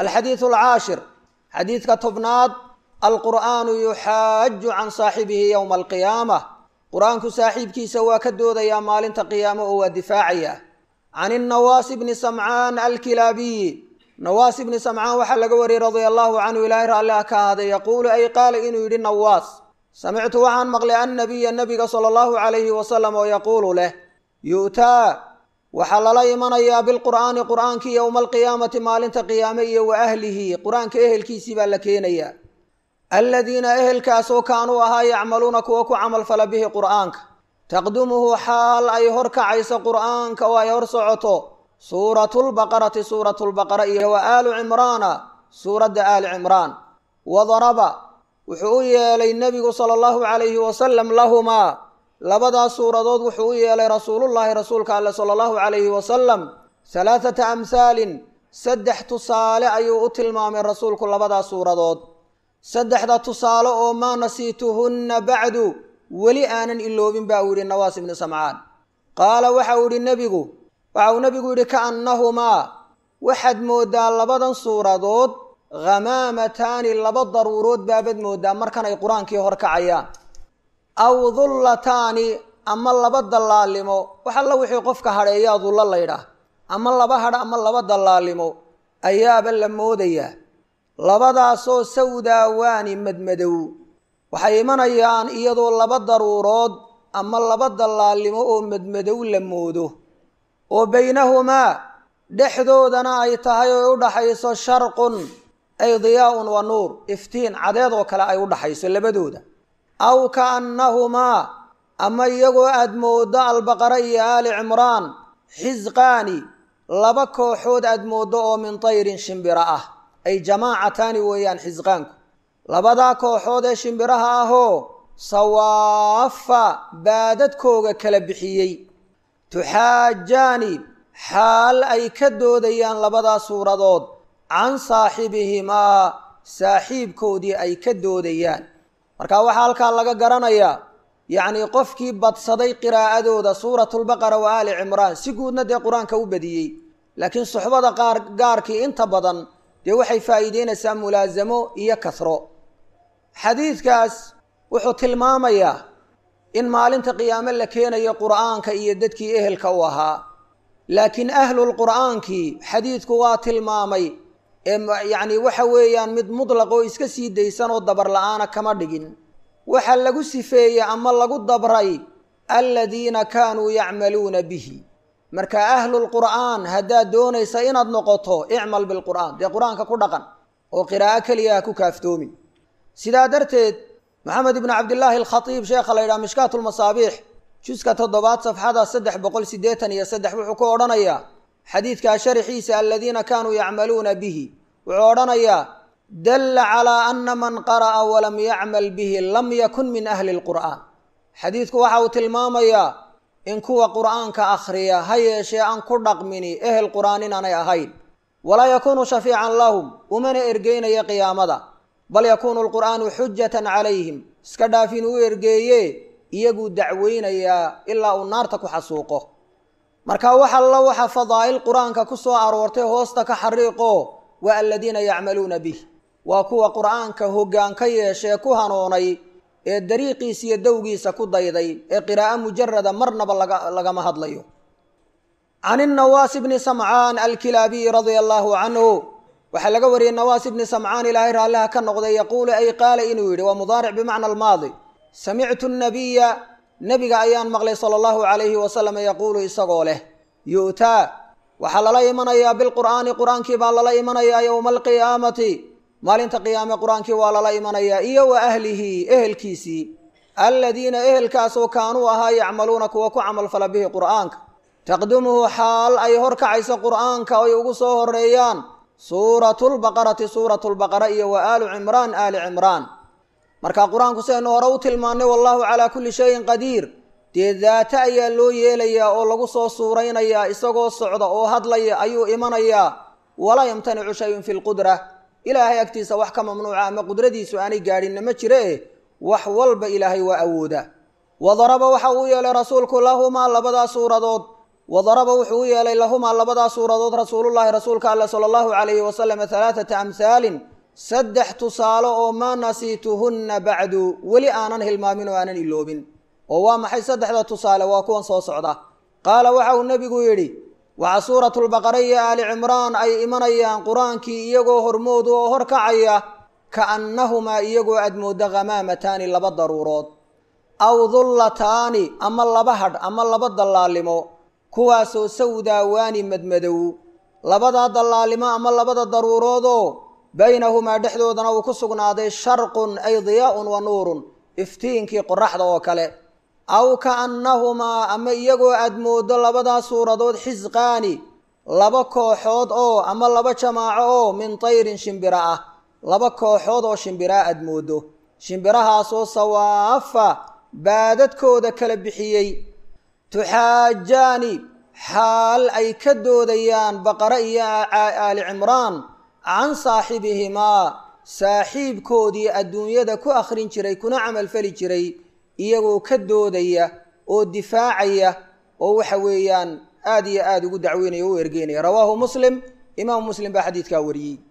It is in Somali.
alxadiidu alcaashir xadiidka tobnaad alqur'aanu yuxaaju can saaxibihi yowma alqiyaama qur-aanku saaxiibkiisa waa ka doodayaa maalinta qiyaamo oo waa difaacaya can innawaasi ibni samcaan alkilaabiyi nawaas ibni samcaan waxaa laga wariyey radia allahu canhu ilaahay raalliha ka ahaaday yaquulu ay qaala inuu yidhi nawaas samictu waxaan maqlay annabiya nabiga sala allahu calayhi wasalam oo yaquulu leh yu'taa waxaa lala imanayaa bilqur'aani qur'aankii yowma alqiyaamati maalinta qiyaame iyo wa ahlihi qur-aanka ehelkiisii baa la keenayaa aladiina ehelkaasoo kaanuu ahaa yacmaluuna kuwa ku camalfala bihi qur'aanka taqdumuhu xaal ay hor kacayso qur'aanka oo ay hor socoto suuratulbaqarati suuratulbaqara iyo wa aalu cimraana suuradda aali cimraan wa daraba wuxuu u yeelay nebigu sala allahu calayhi wasalam lahumaa labadaas suuradood wuxuu u yeelay rasuulullaahi rasuulka alle sala allahu calayhi wasalam halaathata amhaalin saddex tusaale ayuu u tilmaamay rasuulku labadaa suuradood saddexda tusaale oo maa nasiituhunna bacdu weli aanan iloobin baa uu yidhi nawaas ibnu samcaan qaala waxa uu yidhi nebigu waxa uu nebigu yidhi ka annahumaa waxaad mooddaa labadan suuradood khamaamataani laba daruurood baabad mooddaa markan ay qur-aankii horkacayaan aw dullataani ama laba dallaalimo wax alla wixii qofka hadheeyaa dullo laydhaah ama laba hadh ama laba dallaalimo ayaaba la moodayaa labadaasoo sawdaawaani madmadow waxay imanayaan iyadoo laba daruurood ama laba dallaalimo oo madmadow la moodo oo baynahumaa dhexdoodana ay tahay oo u dhaxayso sharqun ay diyaa-un wa nuur iftiin cadeed oo kale ay u dhaxayso labadooda aw kaannahumaa ama iyagoo aad moodo albaqara iyo aali cimraan xisqaani laba kooxood aad moodo oo min tayrin shimbira ah ay jamaacataani weeyaan xisqaanku labadaa kooxood ee shimbiraha ahoo sawaafa baadadkooga kala bixiyey tuxaajaani xaal ay ka doodayaan labadaa suuradood can saaxibihimaa saaxiibkoodii ay ka doodayaan marka waxaa halkaa laga garanayaa yacnii qofkii badsaday qiraa'adooda suuratulbaqara wa aali cimraan si guudna dee qur-aanka u badiyey laakiin suxbada qaar gaarkii inta badan dee waxay faa'iideynaysaa mulaasamo iyo kasro xadiidkaas wuxuu tilmaamayaa in maalinta qiyaame la keenayo qur'aanka iyo dadkii ehelka u ahaa laakiin ahlulqur'aankii xadiidku waa tilmaamay yani waxa weeyaan mid mutlaq oo iska sii daysan oo dabar la-aana kama dhigin waxaa lagu sifeeyey ama lagu dabray alladiina kaanuu yacmaluuna bihi marka ahlulqur'aan haddaad doonaysa inaad noqoto icmal bilqur'aan dee qur-aanka ku dhaqan oo qiraa'o keliya ku kaaftoomi sidaa darteed maxamed ibnu cabdillaahi alkhatiib sheekha la yidhaha mishkaat lmasaabiix juska toddobaad safxada saddex boqol siddeetan iyo saddex wuxuu ku odhanayaa xadiidkaa sharaxiisa aladiina kaanuu yacmaluuna bihi wuxuu odhanayaa dalla calaa anna man qara'a walam yacmal bihi lam yakun min ahli lqur'aan xadiidku waxa uu tilmaamayaa in kuwa qur'aanka akhriya ha yeeshee aan ku dhaqmini ehel qur'aan inaanay ahayn walaa yakuunu shafiican lahum umana ergeynaya qiyaamada bal yakuunu lqur'aanu xujatan calayhim iska dhaafin uu ergeeye iyaguu dacweynayaa ilaa uu naarta ku xasuuqo marka waxa alla waxa fadaa'il qur-aanka ku soo aroortay hoosta ka xariiqo waa aladiina yacmaluuna bih waa kuwa qur'aanka hoggaan ka yeeshee ku hanoonay ee dariiqiisa iyo dowgiisa ku dayday ee qiraa'o mujarada marnaba lagama hadlayo can inawaasi ibni samcaan alkilaabiyi radia allaahu canhu waxaa laga wariyey nawaas ibni samcaan ilaahay raalliha ka noqday yaquulu ay qaala inuu yidhi waa mudaaric bimacna almaadi samictu nabiya nebiga ayaan maqlay sala allahu calayhi wasalam yaquulu isagoo leh yu'taa waxaa lala imanayaa bilqur'aani qur-aankii baa lala imanayaa yowma alqiyaamati maalinta qiyaame qur-aankii waa lala imanayaa iyo wa ahlihi ehelkiisii alladiina ehelkaasoo kaanuu ahaa yacmaluuna kuwa ku camalfala bihi qur'aanka taqdumuhu xaal ay horkacaysa qur'aanka oy ugu soo horeeyaan suuratu lbaqarati suuratu lbaqara iyo wa aalu cimraan aali cimraan markaa qur-aanku sidaynu hore u tilmaannay wallahu calaa kulli shayin qadiir dee daata ayaa loo yeelayaa oo lagu soo suuraynayaa isagoo socda oo hadlaya ayuu imanayaa walaa yamtanicu shay un fi lqudra ilaahay agtiisa wax ka mamnuuca ama qudradiisu aanay gaadhinna ma jiree wax walba ilaahay waa awoodaa wadaraba waxa uu yeelay rasuulku lahumaa labadaa suuradood wadaraba wuxuu u yeelay lahumaa labadaa suuradood rasuulullaahi rasuulka alla sala allahu calayhi wasalam alaaata amhaalin saddex tusaale oo maa nasiituhunna bacdu weli aanan hilmaamin oo aanan iloobin oo waa maxay saddexda tusaale waa kuwan soo socda qaala waxa uu nebigu yidhi waxaa suuratulbaqara iyo aali cimraan ay imanayaan qur-aankii iyagoo hormoodu oo horkacaya annahumaa iyagoo aad mooda khamaamataani laba daruurood aw dullataani ama laba hadh ama laba dallaalimo kuwaasoo sawdaawaani madmadow labadaa dallaalimo ama labada daruuroodoo baynahumaa dhexdoodana uu ku sugnaaday sharqun ay diyaaun wa nuurun iftiinkii qoraxda oo kale aw kaannahumaa ama iyagoo aad moodo labadaa suuradood xisqaani laba kooxood oo ama laba jamaaco oo min tayrin shimbira ah laba kooxood oo shimbiraa aad moodo shimbirahaasoo sawaafa baadadkooda kala bixiyey tuxaajaani xaal ay ka doodayaan baqara iyo aali cimraan can saaxibihimaa saaxiibkoodii adduunyada ku akhrin jiray kuna camalfali jiray iyagoo ka doodaya oo difaacaya oo waxa weeyaan aada iyo aada ugu dacweynaya o u ergeynaya rawaahu muslim imaam muslim baa xadiidkaa wariyey